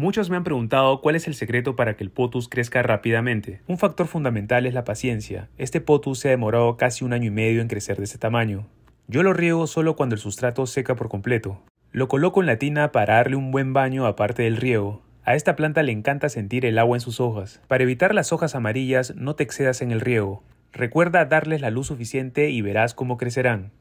Muchos me han preguntado cuál es el secreto para que el potus crezca rápidamente. Un factor fundamental es la paciencia. Este potus se ha demorado casi un año y medio en crecer de ese tamaño. Yo lo riego solo cuando el sustrato seca por completo. Lo coloco en la tina para darle un buen baño aparte del riego. A esta planta le encanta sentir el agua en sus hojas. Para evitar las hojas amarillas, no te excedas en el riego. Recuerda darles la luz suficiente y verás cómo crecerán.